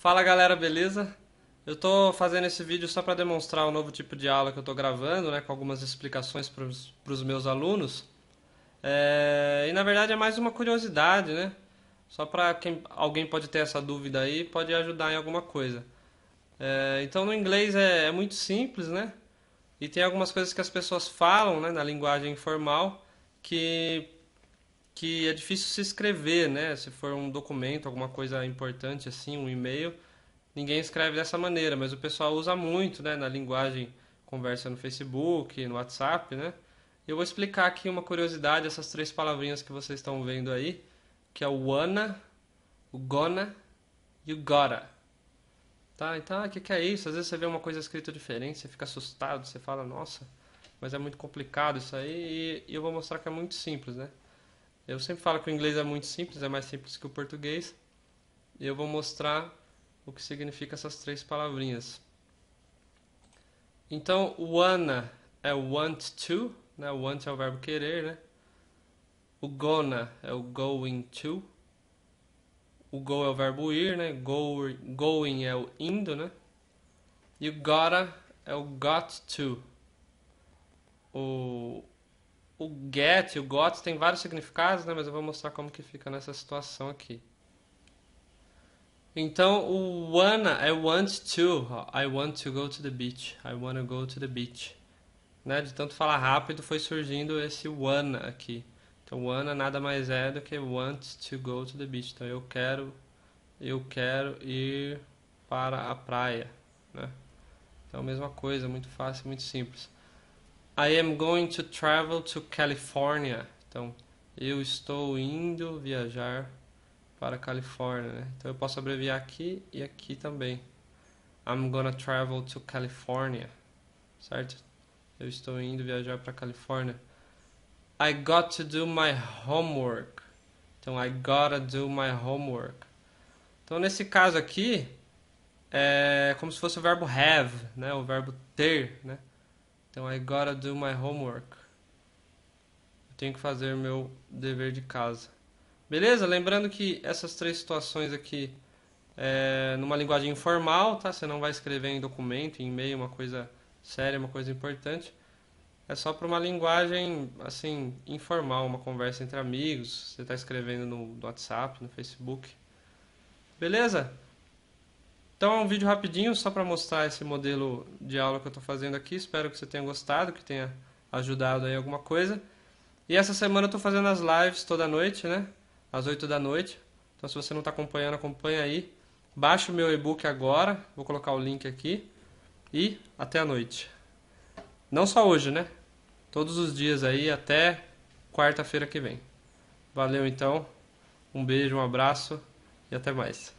Fala galera, beleza? Eu estou fazendo esse vídeo só para demonstrar o um novo tipo de aula que eu estou gravando, né, com algumas explicações para os meus alunos. É... E na verdade é mais uma curiosidade, né? Só para quem alguém pode ter essa dúvida aí, pode ajudar em alguma coisa. É... Então no inglês é... é muito simples, né? E tem algumas coisas que as pessoas falam né, na linguagem informal que que é difícil se escrever, né? Se for um documento, alguma coisa importante assim, um e-mail, ninguém escreve dessa maneira, mas o pessoal usa muito, né, na linguagem conversa no Facebook, no WhatsApp, né? Eu vou explicar aqui uma curiosidade essas três palavrinhas que vocês estão vendo aí, que é o wanna, o gonna e o gotta. Tá? Então, o ah, que, que é isso? Às vezes você vê uma coisa escrita diferente, você fica assustado, você fala, nossa, mas é muito complicado isso aí, e eu vou mostrar que é muito simples, né? Eu sempre falo que o inglês é muito simples, é mais simples que o português. E eu vou mostrar o que significa essas três palavrinhas. Então, wanna é want to, né? Want é o verbo querer, né? O gonna é o going to. O go é o verbo ir, né? Go, going é o indo, né? E o gotta é o got to. O o get e o got tem vários significados, né? Mas eu vou mostrar como que fica nessa situação aqui. Então, o wanna, I want to, I want to go to the beach, I wanna go to the beach. Né? De tanto falar rápido, foi surgindo esse wanna aqui. Então, wanna nada mais é do que want to go to the beach. Então, eu quero, eu quero ir para a praia, né? Então, mesma coisa, muito fácil, muito simples. I am going to travel to California. Então, eu estou indo viajar para a Califórnia, né? Então eu posso abreviar aqui e aqui também. I'm gonna travel to California. Certo? Eu estou indo viajar para a Califórnia. I got to do my homework. Então I gotta do my homework. Então nesse caso aqui é como se fosse o verbo have, né? O verbo ter, né? Então, I gotta do my homework. Eu tenho que fazer meu dever de casa. Beleza? Lembrando que essas três situações aqui, é, numa linguagem informal, tá? Você não vai escrever em documento, em e-mail, uma coisa séria, uma coisa importante. É só para uma linguagem, assim, informal, uma conversa entre amigos. Você está escrevendo no, no WhatsApp, no Facebook. Beleza? Então é um vídeo rapidinho só para mostrar esse modelo de aula que eu estou fazendo aqui. Espero que você tenha gostado, que tenha ajudado aí alguma coisa. E essa semana eu estou fazendo as lives toda noite, né? Às 8 da noite. Então se você não está acompanhando, acompanha aí. Baixe o meu e-book agora, vou colocar o link aqui. E até a noite. Não só hoje, né? Todos os dias aí até quarta-feira que vem. Valeu então, um beijo, um abraço e até mais.